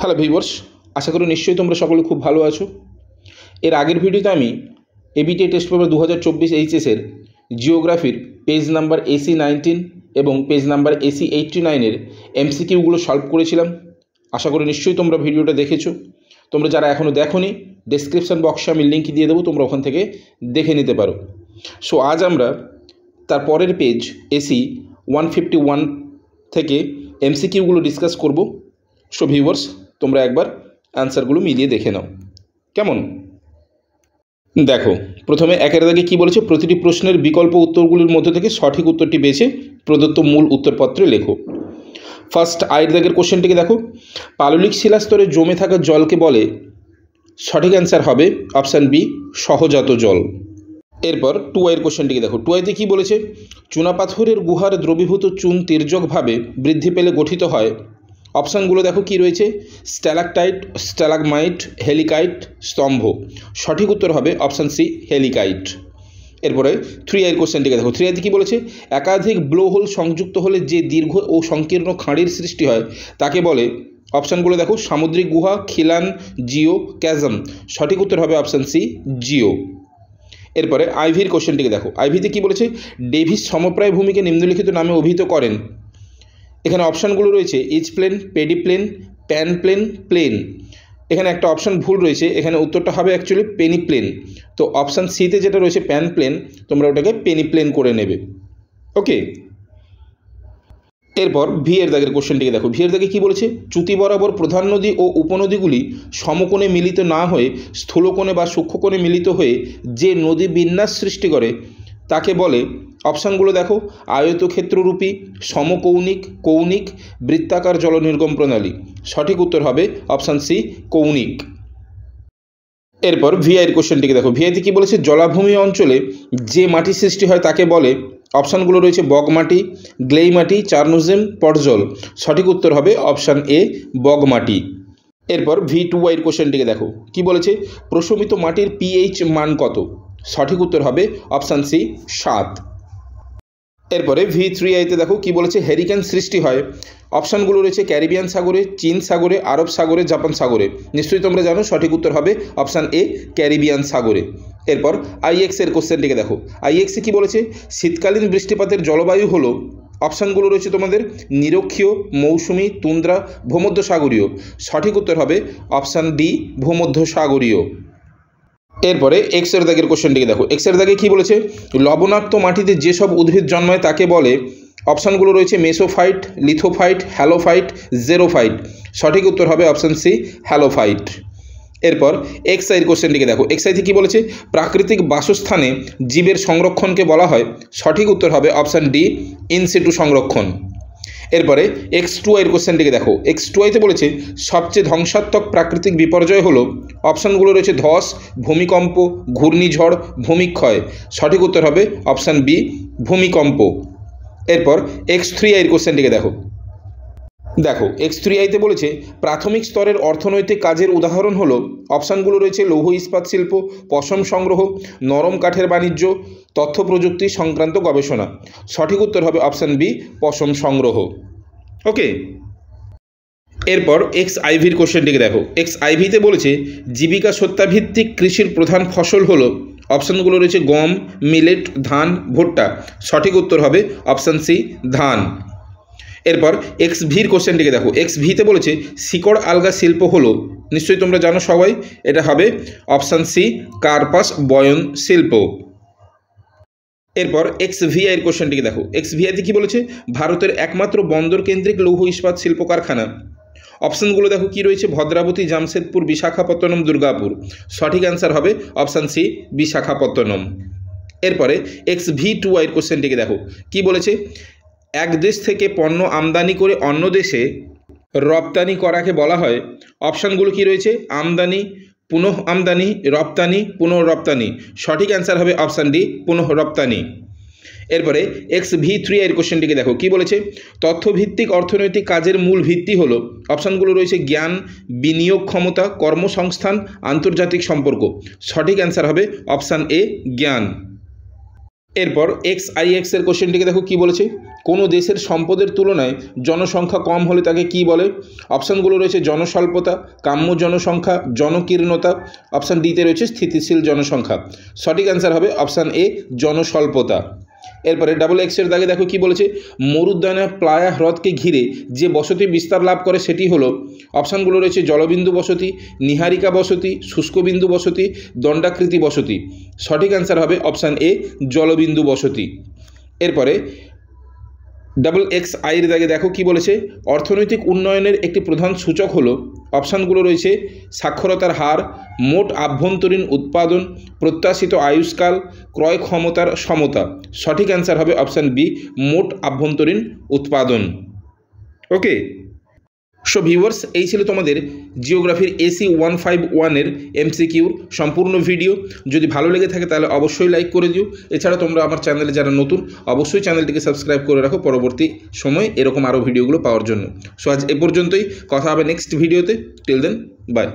hello viewers আশা করি নিশ্চয়ই তোমরা সকলে খুব ভালো আছো এর আগের ভিডিওতে আমি এবিটি টেস্ট পেপার দু হাজার চব্বিশ এইচএসের জিওগ্রাফির পেজ নাম্বার এসি নাইনটিন এবং পেজ নাম্বার এসি এইটটি নাইনের এমসিকিউগুলো সলভ করেছিলাম আশা করি নিশ্চয়ই তোমরা ভিডিওটা দেখেছো তোমরা যারা এখনও দেখোনি ডেসক্রিপশান বক্সে আমি লিঙ্ক দিয়ে দেবো তোমরা ওখান থেকে দেখে নিতে পারো সো আজ আমরা তার পরের page A C one fifty one থেকে এমসিকিউগুলো ডিসকাস করব সো ভিউয়ার্স তোমরা একবার অ্যান্সারগুলো মিলিয়ে দেখে নাও কেমন দেখো প্রথমে একের দাগে কী বলেছে প্রতিটি প্রশ্নের বিকল্প উত্তরগুলির মধ্যে থেকে সঠিক উত্তরটি বেছে প্রদত্ত মূল উত্তরপত্রে লেখো ফার্স্ট আয়ের দাগের কোশ্চেনটিকে দেখো পাললিক শিলাস্তরে জমে থাকা জলকে বলে সঠিক অ্যান্সার হবে অপশান বি সহজাত জল এরপর টু আয়ের কোশ্চেনটিকে দেখো টু আইতে কী বলেছে চুনাপাথরের গুহার দ্রবীভূত চুন তির্যকভাবে বৃদ্ধি পেলে গঠিত হয় অপশানগুলো দেখো কি রয়েছে স্ট্যালাকটাইট স্ট্যালাগমাইট হেলিকাইট স্তম্ভ সঠিক উত্তর হবে অপশান সি হেলিকাইট এরপরে থ্রি আইয়ের কোশ্চেনটিকে দেখো থ্রি আইতে কী বলেছে একাধিক ব্লো হোল সংযুক্ত হলে যে দীর্ঘ ও সংকীর্ণ খাঁড়ির সৃষ্টি হয় তাকে বলে অপশানগুলো দেখো সামুদ্রিক গুহা খিলান জিও ক্যাজম সঠিক উত্তর হবে অপশান সি জিও এরপরে আইভির কোশ্চেনটিকে দেখো আইভিতে কী বলেছে ডেভিস সমপ্রায় ভূমিকে নিম্নলিখিত নামে অভিহিত করেন এখানে অপশানগুলো রয়েছে etch plain pediplain panplain plain এখানে একটা অপশান ভুল রয়েছে এখানে উত্তরটা হবে অ্যাকচুয়ালি পেনি প্লেন তো অপশান সিতে যেটা রয়েছে প্যান প্লেন তোমরা ওটাকে পেনি প্লেন করে নেবে ওকে এরপর ভিয়ের দাগের কোশ্চেনটিকে দেখো ভিয়ের দাগে কী বলেছে চ্যুতি বরাবর প্রধান নদী ও উপনদীগুলি সমকোণে মিলিত না হয়ে স্থূলকোণে বা সূক্ষ্মকোণে মিলিত হয়ে যে নদী বিন্যাস সৃষ্টি করে তাকে বলে অপশানগুলো দেখো আয়তক্ষেত্ররূপী সমকৌণিক কৌণিক বৃত্তাকার জলনির্গম প্রণালী সঠিক উত্তর হবে অপশান সি কৌণিক এরপর ভিআইয়ের কোশ্চেনটিকে দেখো ভিআইতে কী বলেছে জলাভূমি অঞ্চলে যে মাটি সৃষ্টি হয় তাকে বলে অপশানগুলো রয়েছে বগমাটি গ্লেই মাটি চার্নোজেম পটজল সঠিক উত্তর হবে অপশান এ বগমাটি এরপর ভি টু ওয়াইয়ের কোশ্চেনটিকে দেখো কি বলেছে প্রশমিত মাটির পিএইচ মান কত সঠিক উত্তর হবে অপশান সি সাত এরপরে ভি থ্রি আইতে দেখো কি বলেছে হ্যারিকেন সৃষ্টি হয় অপশানগুলো রয়েছে ক্যারিবিয়ান সাগরে চীন সাগরে আরব সাগরে জাপান সাগরে নিশ্চয়ই তোমরা জানো সঠিক উত্তর হবে অপশান এ ক্যারিবিয়ান সাগরে এরপর আইএক্স এর কোশ্চেনটিকে দেখো আইএক্সে কি বলেছে শীতকালীন বৃষ্টিপাতের জলবায়ু হলো অপশানগুলো রয়েছে তোমাদের নিরক্ষীয় মৌসুমি তুন্দ্রা ভূমধ্যসাগরীয় সঠিক উত্তর হবে অপশান ডি ভূমধ্যসাগরীয় এরপরে এক্সের দাগের কোশ্চেনটিকে দেখো এক্সের দাগে কি বলেছে লবণাক্ত মাটিতে যেসব উদ্ভিদ জন্মায় তাকে বলে অপশানগুলো রয়েছে মেসোফাইট লিথোফাইট হ্যালোফাইট জেরোফাইট সঠিক উত্তর হবে অপশান সি হ্যালোফাইট এরপর এক্সাইর কোশ্চেনটিকে দেখো এক্সাইতে কী বলেছে প্রাকৃতিক বাসস্থানে জীবের সংরক্ষণকে বলা হয় সঠিক উত্তর হবে অপশান ডি ইনসিটু সংরক্ষণ এরপরে এক্স টু ওয়াইয়ের কোশ্চেনটিকে দেখো এক্স টু ওয়াইতে বলেছে সবচেয়ে ধ্বংসাত্মক প্রাকৃতিক বিপর্যয় হলো অপশানগুলো রয়েছে ধস ভূমিকম্প ঘূর্ণিঝড় ভূমিক্ষয় সঠিক উত্তর হবে অপশান বি ভূমিকম্প এরপর এক্স থ্রি আইয়ের কোশ্চেনটিকে দেখো দেখো এক্স থ্রি আইতে বলেছে প্রাথমিক স্তরের অর্থনৈতিক কাজের উদাহরণ হলো অপশানগুলো রয়েছে লৌহ ইস্পাত শিল্প পশম সংগ্রহ নরম কাঠের বাণিজ্য তথ্য প্রযুক্তি সংক্রান্ত গবেষণা সঠিক উত্তর হবে অপশান বি পশম সংগ্রহ ওকে এরপর এক্স আইভির কোশ্চেনটিকে দেখো এক্স আইভিতে বলেছে জীবিকা সত্যাভিত্তিক কৃষির প্রধান ফসল হলো অপশানগুলো রয়েছে গম মিলেট ধান ভুট্টা সঠিক উত্তর হবে অপশান সি ধান এরপর এক্স ভির কোশ্চেনটিকে দেখো এক্স ভিতে বলেছে শিকড় আলগা শিল্প হলো নিশ্চয়ই তোমরা জানো সবাই এটা হবে অপশান সি কার্পাস বয়ন শিল্প এরপর এক্স ভিআইয়ের কোশ্চেনটিকে দেখো এক্স ভিআইতে কী বলেছে ভারতের একমাত্র বন্দর কেন্দ্রিক লৌহ ইস্পাত শিল্প কারখানা অপশানগুলো দেখো কি রয়েছে ভদ্রাবতী জামশেদপুর বিশাখাপত্তনম দুর্গাপুর সঠিক অ্যান্সার হবে অপশান সি বিশাখাপত্তনম এরপরে এক্স ভি টু আইয়ের কোশ্চেনটিকে দেখো কি বলেছে এক দেশ থেকে পণ্য আমদানি করে অন্য দেশে রপ্তানি করাকে বলা হয় অপশানগুলো কি রয়েছে আমদানি পুনঃ আমদানি রপ্তানি পুনঃ রপ্তানি সঠিক অ্যান্সার হবে অপশান ডি পুনঃ রপ্তানি এরপরে এক্স ভি থ্রি এর কোশ্চেনটিকে দেখো কি বলেছে তথ্যভিত্তিক অর্থনৈতিক কাজের মূল ভিত্তি হলো অপশানগুলো রয়েছে জ্ঞান বিনিয়োগ ক্ষমতা কর্মসংস্থান আন্তর্জাতিক সম্পর্ক সঠিক অ্যান্সার হবে অপশান এ জ্ঞান এরপর এক্স আই এক্সের কোশ্চেনটিকে দেখো কি বলেছে কোনো দেশের সম্পদের তুলনায় জনসংখ্যা কম হলে তাকে কি বলে অপশানগুলো রয়েছে জনস্বল্পতা কাম্য জনসংখ্যা জনকীর্ণতা অপশান ডিতে রয়েছে স্থিতিশীল জনসংখ্যা সঠিক অ্যান্সার হবে অপশান এ জনস্বল্পতা এরপরে ডাবল এক্সের দাগে দেখো কি বলেছে মরুদ্যানে প্লায়া হ্রদকে ঘিরে যে বসতি বিস্তার লাভ করে সেটি হলো অপশানগুলো রয়েছে জলবিন্দু বসতি নিহারিকা বসতি শুষ্কবিন্দু বসতি দণ্ডাকৃতি বসতি সঠিক অ্যান্সার হবে অপশান এ জলবিন্দু বসতি এরপরে ডাবল এক্স আইয়ের দাগে দেখো কি বলেছে অর্থনৈতিক উন্নয়নের একটি প্রধান সূচক হলো অপশানগুলো রয়েছে সাক্ষরতার হার মোট আভ্যন্তরীণ উৎপাদন প্রত্যাশিত আয়ুষ্কাল ক্রয় ক্ষমতার সমতা সঠিক অ্যান্সার হবে অপশান বি মোট আভ্যন্তরীণ উৎপাদন ওকে সো ভিউয়ার্স এই ছিল তোমাদের জিওগ্রাফির এসি ওয়ান ফাইভ ওয়ানের এমসিকিউর সম্পূর্ণ ভিডিও যদি ভালো লেগে থাকে তাহলে অবশ্যই লাইক করে দিও এছাড়া তোমরা আমার চ্যানেলে যারা নতুন অবশ্যই চ্যানেলটিকে সাবস্ক্রাইব করে রাখো পরবর্তী সময় এরকম আরও ভিডিওগুলো পাওয়ার জন্য সো আজ এ পর্যন্তই কথা হবে নেক্সট ভিডিওতে টিল দেন বাই